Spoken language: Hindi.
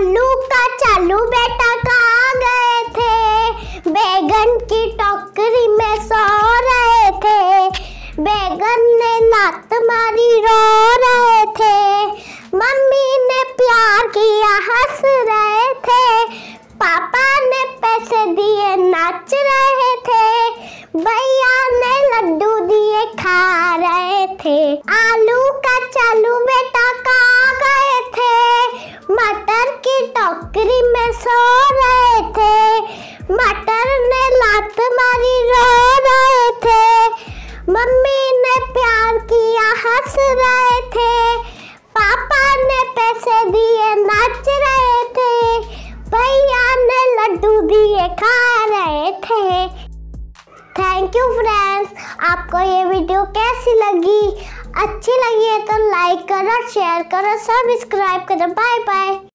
आलू का चालू बेटा का गए थे बैगन की टोकरी में सो रहे थे बैगन ने लात मारी रो रहे थे मम्मी ने प्यार किया हंस रहे थे पापा ने पैसे दिए नाच रहे थे भैया ने लड्डू दिए खा रहे थे आलू का की टोकरी में सो रहे थे मटर ने लात मारी रो रहे थे मम्मी ने प्यार किया हंस रहे थे पापा ने पैसे दिए नाच रहे थे भैया ने लड्डू दिए खा रहे थे थैंक यू फ्रेंड्स आपको ये वीडियो कैसी लगी अच्छी लगी है तो लाइक करो शेयर करो सब्सक्राइब करो बाय बाय